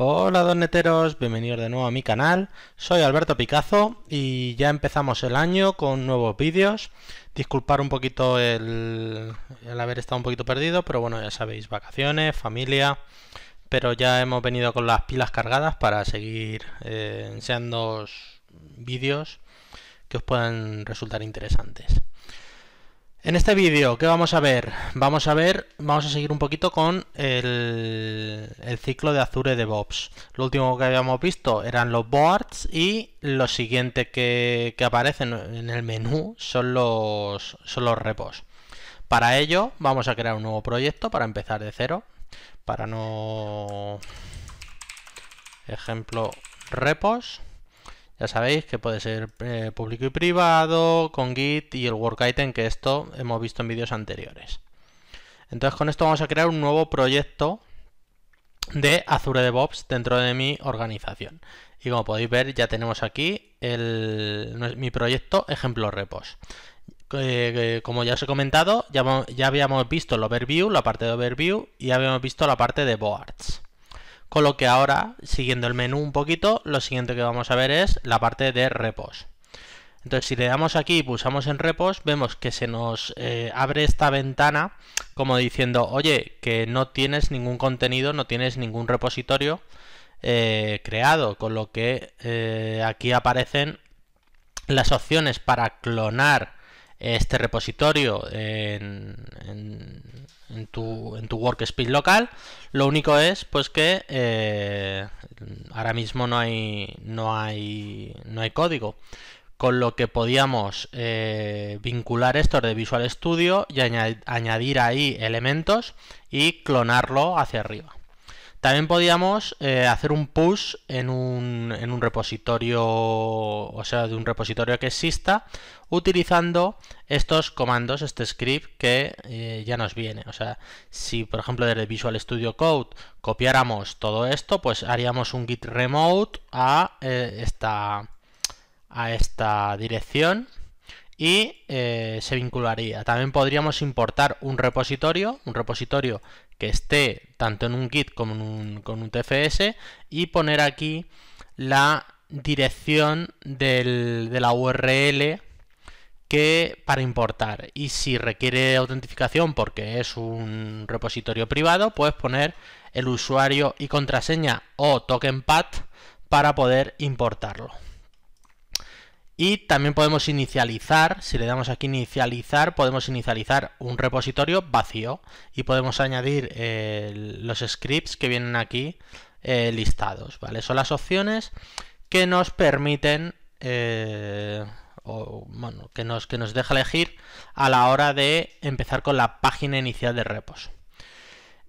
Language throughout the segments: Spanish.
Hola doneteros, bienvenidos de nuevo a mi canal, soy Alberto Picazo y ya empezamos el año con nuevos vídeos. Disculpar un poquito el, haber estado un poquito perdido, pero bueno, ya sabéis, vacaciones, familia, pero ya hemos venido con las pilas cargadas para seguir eh, enseñando vídeos que os puedan resultar interesantes. En este vídeo, ¿qué vamos a ver? Vamos a ver, vamos a seguir un poquito con el, ciclo de Azure DevOps. Lo último que habíamos visto eran los boards y lo siguiente que, que aparecen en el menú son los, son los repos. Para ello vamos a crear un nuevo proyecto para empezar de cero, para no... Ejemplo, repos. Ya sabéis que puede ser eh, público y privado, con Git y el work item, que esto hemos visto en vídeos anteriores. Entonces con esto vamos a crear un nuevo proyecto de Azure DevOps dentro de mi organización. Y como podéis ver ya tenemos aquí el, mi proyecto ejemplo repos. Eh, como ya os he comentado, ya, habíamos visto el overview, la parte de overview, y habíamos visto la parte de boards. Con lo que ahora, siguiendo el menú un poquito, lo siguiente que vamos a ver es la parte de repos. Entonces, si le damos aquí y pulsamos en repos, vemos que se nos eh, abre esta ventana como diciendo, oye, que no tienes ningún contenido, no tienes ningún repositorio eh, creado, con lo que eh, aquí aparecen las opciones para clonar este repositorio en, en tu, en local. Lo único es pues que eh, ahora mismo no hay, no hay, no hay código. Con lo que podíamos eh, vincular esto de Visual Studio y añadir ahí elementos y clonarlo hacia arriba. También podríamos eh, hacer un push en un, repositorio, o sea, de un repositorio que exista, utilizando estos comandos, este script que eh, ya nos viene. O sea, si por ejemplo desde Visual Studio Code copiáramos todo esto, pues haríamos un git remote a, eh, esta, a esta dirección y se vincularía. También podríamos importar un repositorio, un repositorio que esté tanto en un git como en un, con un TFS y poner aquí la dirección de la URL que para importar y si requiere autentificación porque es un repositorio privado puedes poner el usuario y contraseña o token path para poder importarlo y también podemos inicializar, si le damos aquí inicializar, podemos inicializar un repositorio vacío y podemos añadir eh, los scripts que vienen aquí eh, listados, ¿vale? Son las opciones que nos permiten, eh, bueno, que nos, que nos deja elegir a la hora de empezar con la página inicial de repos.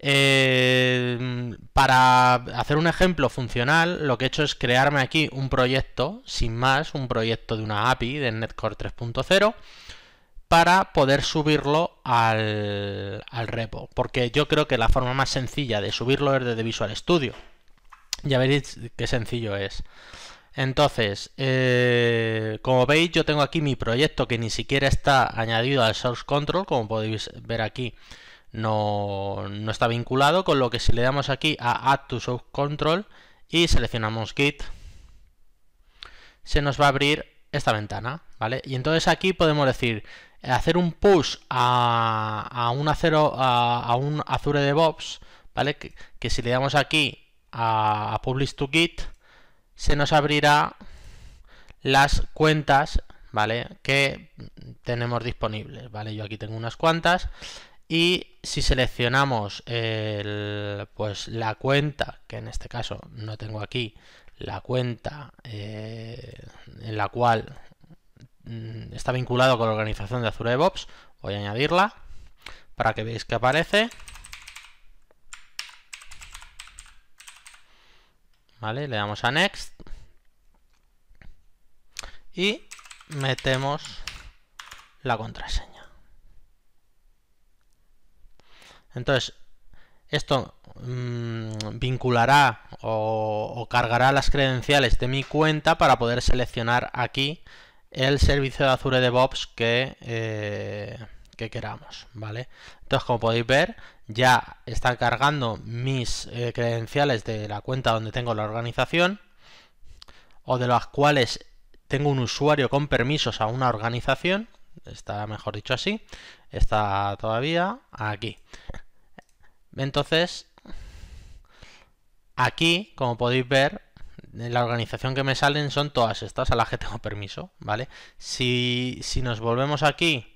Eh, para hacer un ejemplo funcional, lo que he hecho es crearme aquí un proyecto, sin más, un proyecto de una API de Netcore 3.0, para poder subirlo al, al, repo. Porque yo creo que la forma más sencilla de subirlo es desde Visual Studio. Ya veréis qué sencillo es. Entonces, eh, como veis, yo tengo aquí mi proyecto que ni siquiera está añadido al source control, como podéis ver aquí no, está vinculado, con lo que si le damos aquí a Add to source Control y seleccionamos Git, se nos va a abrir esta ventana, ¿vale? Y entonces aquí podemos decir, eh, hacer un push a, a un, acero, a, un Azure DevOps, ¿vale? Que, si le damos aquí a, a Publish to Git, se nos abrirá las cuentas, ¿vale? Que tenemos disponibles, ¿vale? Yo aquí tengo unas cuantas y si seleccionamos pues la cuenta, que en este caso no tengo aquí, la cuenta eh, en la cual mm, está vinculado con la organización de Azure DevOps, voy a añadirla para que veáis que aparece. Vale, le damos a Next y metemos la contraseña. Entonces, esto mm, vinculará o, cargará las credenciales de mi cuenta para poder seleccionar aquí el servicio de Azure DevOps que, eh, queramos, ¿vale? Entonces, como podéis ver, ya está cargando mis eh, credenciales de la cuenta donde tengo la organización o de las cuales tengo un usuario con permisos a una organización, está mejor dicho así, está todavía aquí. Entonces, aquí, como podéis ver, la organización que me salen son todas estas, a las que tengo permiso, ¿vale? Si, nos volvemos aquí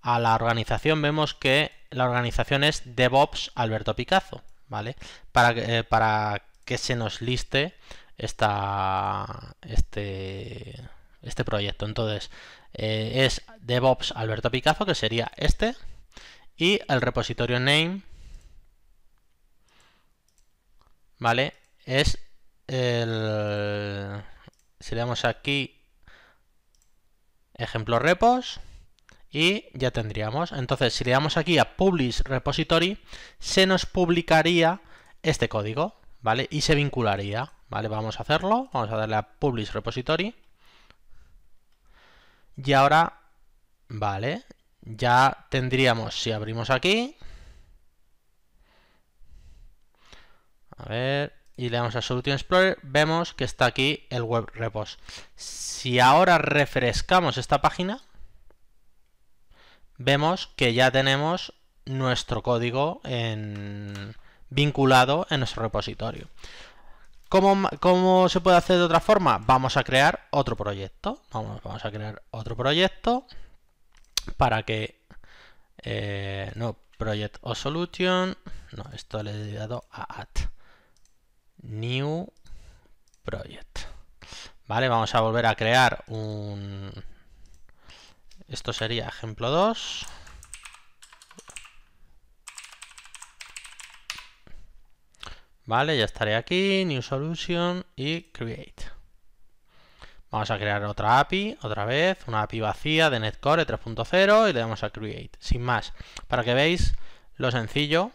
a la organización, vemos que la organización es DevOps Alberto Picazo, ¿vale? Para, eh, para que se nos liste este, este proyecto. Entonces, eh, es DevOps Alberto Picazo, que sería este, y el repositorio name ¿vale? Es el... Si le damos aquí, ejemplo repos, y ya tendríamos. Entonces, si le damos aquí a Publish Repository, se nos publicaría este código, ¿vale? Y se vincularía, ¿vale? Vamos a hacerlo, vamos a darle a Publish Repository. Y ahora, vale, ya tendríamos, si abrimos aquí, A ver, y le damos a Solution Explorer, vemos que está aquí el web repos. Si ahora refrescamos esta página, vemos que ya tenemos nuestro código vinculado en nuestro repositorio. ¿Cómo, se puede hacer de otra forma? Vamos a crear otro proyecto. Vamos, a crear otro proyecto para que... Eh, no, Project o Solution. No, esto le he dado a Add. New Project. Vale, vamos a volver a crear un... Esto sería ejemplo 2. Vale, ya estaré aquí, New Solution y Create. Vamos a crear otra API, otra vez, una API vacía de Netcore 3.0 e y le damos a Create, sin más, para que veáis lo sencillo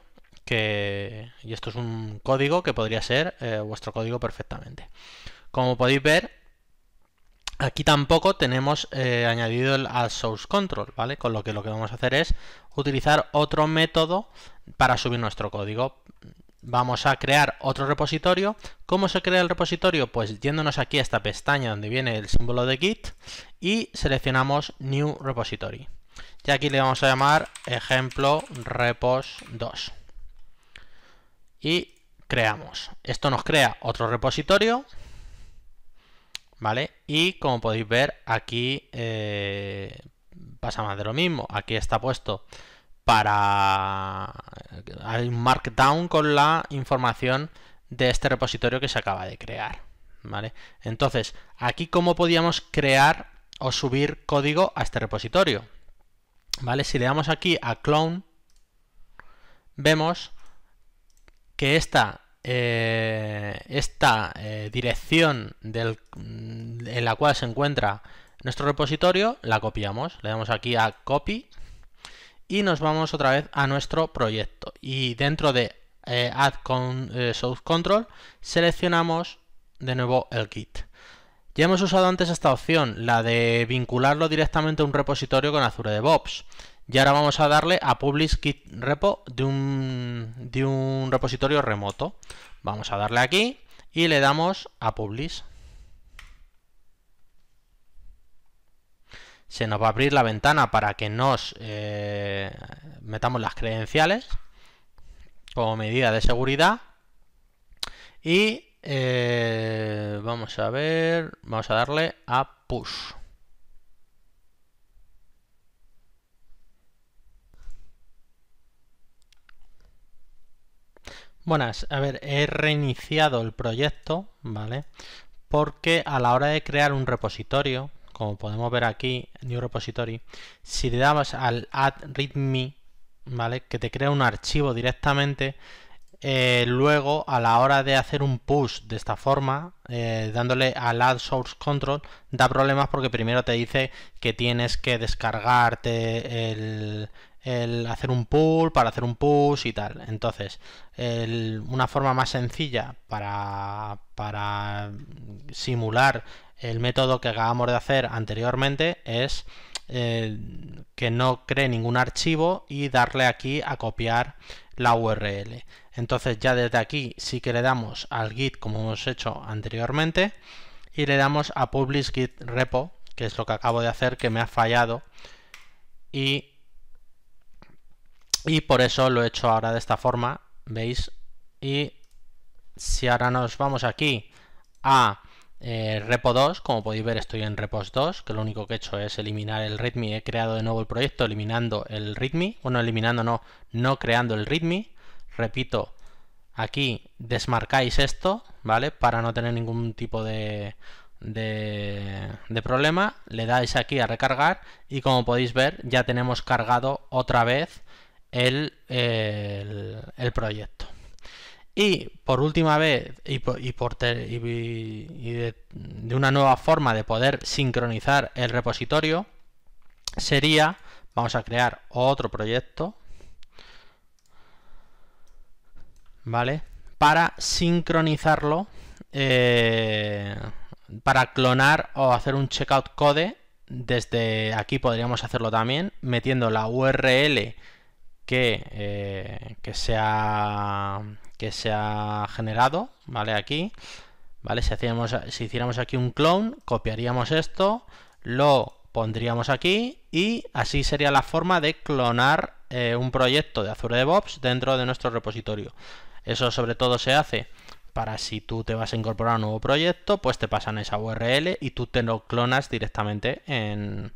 y esto es un código que podría ser eh, vuestro código perfectamente. Como podéis ver, aquí tampoco tenemos eh, añadido el source control, ¿vale? Con lo que lo que vamos a hacer es utilizar otro método para subir nuestro código. Vamos a crear otro repositorio. ¿Cómo se crea el repositorio? Pues yéndonos aquí a esta pestaña donde viene el símbolo de Git y seleccionamos New Repository. Y aquí le vamos a llamar ejemplo repos 2 y creamos. Esto nos crea otro repositorio, ¿vale? Y como podéis ver, aquí eh, pasa más de lo mismo. Aquí está puesto para... Hay un markdown con la información de este repositorio que se acaba de crear, ¿vale? Entonces, aquí cómo podíamos crear o subir código a este repositorio, ¿vale? Si le damos aquí a clone, vemos que esta, eh, eh, dirección mm, en la cual se encuentra nuestro repositorio, la copiamos. Le damos aquí a copy y nos vamos otra vez a nuestro proyecto. Y dentro de eh, Add con, Source Control seleccionamos de nuevo el kit. Ya hemos usado antes esta opción, la de vincularlo directamente a un repositorio con Azure DevOps. Y ahora vamos a darle a publish git repo de un, de un repositorio remoto. Vamos a darle aquí y le damos a publish. Se nos va a abrir la ventana para que nos eh, metamos las credenciales como medida de seguridad. Y eh, vamos a ver, vamos a darle a push. Buenas, a ver, he reiniciado el proyecto, ¿vale? Porque a la hora de crear un repositorio, como podemos ver aquí, New Repository, si le damos al add readme, ¿vale? Que te crea un archivo directamente, eh, luego a la hora de hacer un push de esta forma, eh, dándole al add source control, da problemas porque primero te dice que tienes que descargarte el, el hacer un pull, para hacer un push y tal. Entonces, una forma más sencilla para, para simular el método que acabamos de hacer anteriormente es eh, que no cree ningún archivo y darle aquí a copiar la URL. Entonces ya desde aquí sí que le damos al git como hemos hecho anteriormente y le damos a publish git repo, que es lo que acabo de hacer que me ha fallado y y por eso lo he hecho ahora de esta forma, ¿veis? Y si ahora nos vamos aquí a eh, repo 2, como podéis ver estoy en repos 2, que lo único que he hecho es eliminar el readme, he creado de nuevo el proyecto eliminando el readme, bueno, eliminando no, no creando el readme, repito, aquí desmarcáis esto, ¿vale? Para no tener ningún tipo de, de, de, problema, le dais aquí a recargar y como podéis ver ya tenemos cargado otra vez el, proyecto. Y por última vez, y, por, y, y, de, una nueva forma de poder sincronizar el repositorio, sería, vamos a crear otro proyecto, ¿vale? Para sincronizarlo, eh, para clonar o hacer un checkout code, desde aquí podríamos hacerlo también, metiendo la URL eh, que, se ha, que se ha generado, ¿vale? Aquí, ¿vale? Si, hacíamos, si hiciéramos aquí un clone, copiaríamos esto, lo pondríamos aquí y así sería la forma de clonar eh, un proyecto de Azure DevOps dentro de nuestro repositorio. Eso sobre todo se hace para si tú te vas a incorporar a un nuevo proyecto, pues te pasan esa URL y tú te lo clonas directamente en,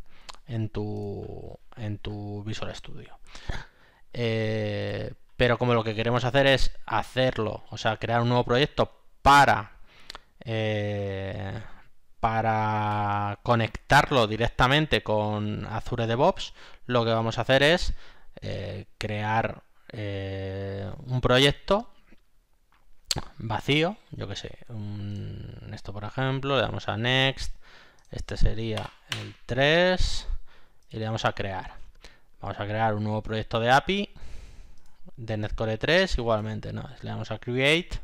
tu, en tu Visual Studio. Eh, pero como lo que queremos hacer es hacerlo, o sea, crear un nuevo proyecto para eh, para conectarlo directamente con Azure DevOps, lo que vamos a hacer es eh, crear un proyecto vacío, yo que sé, esto por ejemplo, le damos a Next, este sería el 3 y le damos a crear. Vamos a crear un nuevo proyecto de API de Netcore 3, igualmente, Le damos a Create.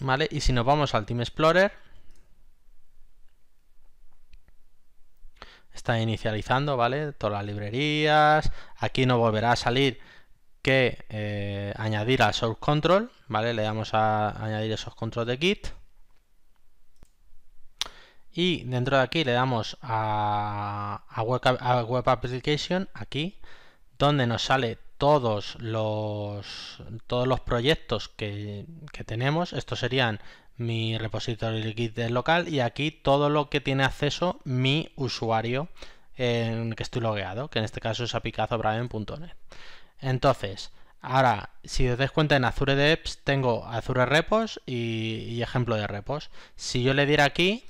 ¿Vale? Y si nos vamos al Team Explorer, está inicializando, ¿vale? Todas las librerías. Aquí no volverá a salir que eh, añadir al source control, ¿vale? Le damos a añadir esos control de Git y dentro de aquí le damos a, a, web, Application, aquí, donde nos sale todos los, todos los proyectos que, tenemos. Estos serían mi repositorio repository git local y aquí todo lo que tiene acceso mi usuario en que estoy logueado, que en este caso es apicazobraven.net. Entonces, ahora, si os dais cuenta en Azure Devs tengo Azure Repos y ejemplo de repos. Si yo le diera aquí,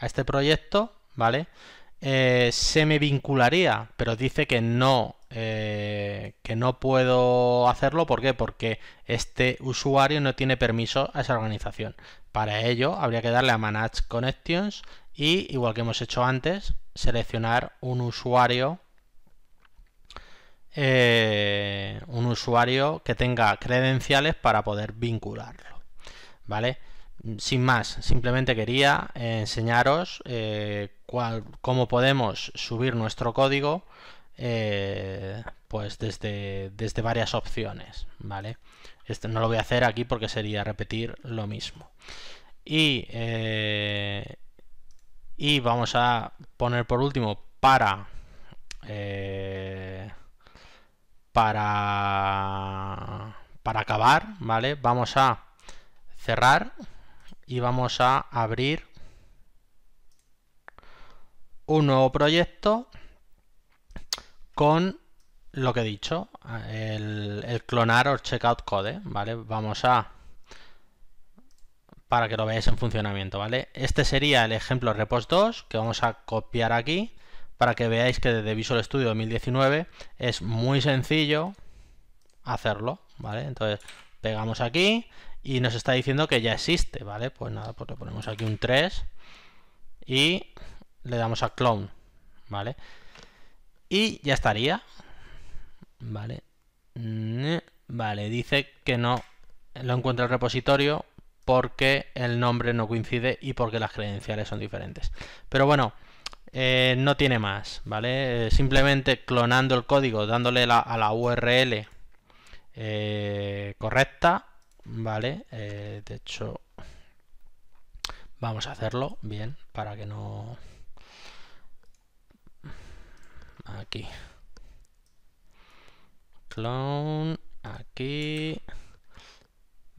a este proyecto, ¿vale? Eh, se me vincularía, pero dice que no, eh, que no puedo hacerlo. ¿Por qué? Porque este usuario no tiene permiso a esa organización. Para ello habría que darle a Manage Connections y, igual que hemos hecho antes, seleccionar un usuario eh, un usuario que tenga credenciales para poder vincularlo. ¿Vale? sin más, simplemente quería eh, enseñaros eh, cómo podemos subir nuestro código eh, pues desde, desde, varias opciones, ¿vale? Esto no lo voy a hacer aquí porque sería repetir lo mismo. Y, y vamos a poner por último para... para... para acabar, ¿vale? Vamos a cerrar y vamos a abrir un nuevo proyecto con lo que he dicho, el, clonar o checkout code, ¿eh? ¿vale? Vamos a para que lo veáis en funcionamiento, ¿vale? Este sería el ejemplo repos 2 que vamos a copiar aquí para que veáis que desde Visual Studio 2019 es muy sencillo hacerlo, ¿vale? Entonces pegamos aquí y nos está diciendo que ya existe, ¿vale? Pues nada, pues le ponemos aquí un 3 y le damos a clone, ¿vale? Y ya estaría, ¿vale? Vale, dice que no lo encuentra el repositorio porque el nombre no coincide y porque las credenciales son diferentes. Pero bueno, eh, no tiene más, ¿vale? Eh, simplemente clonando el código, dándole a la URL eh, correcta, ¿vale? Eh, de hecho, vamos a hacerlo bien para que no... Aquí. Clone, aquí.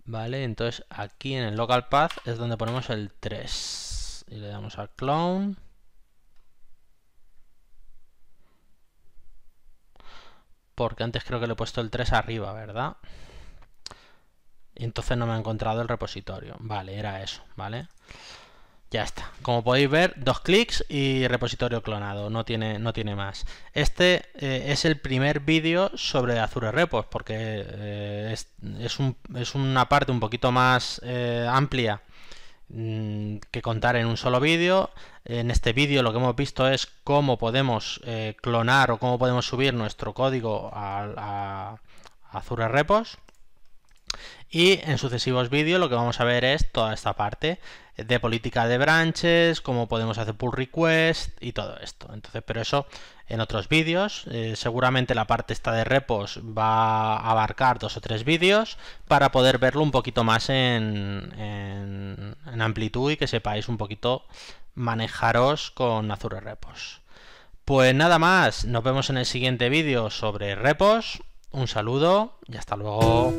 Vale, entonces aquí en el local path es donde ponemos el 3. Y le damos a clone. Porque antes creo que le he puesto el 3 arriba, ¿verdad? Y entonces no me ha encontrado el repositorio. Vale, era eso, ¿vale? Ya está. Como podéis ver, dos clics y repositorio clonado. No tiene, no tiene más. Este eh, es el primer vídeo sobre Azure Repos, porque eh, es, una parte un poquito más eh, amplia mm, que contar en un solo vídeo. En este vídeo lo que hemos visto es cómo podemos clonar o cómo podemos subir nuestro código a Azure Repos. Y en sucesivos vídeos lo que vamos a ver es toda esta parte de política de branches, cómo podemos hacer pull request y todo esto. Entonces, pero eso en otros vídeos. Eh, seguramente la parte esta de repos va a abarcar dos o tres vídeos para poder verlo un poquito más en, en amplitud y que sepáis un poquito manejaros con Azure Repos. Pues nada más, nos vemos en el siguiente vídeo sobre repos. Un saludo y hasta luego.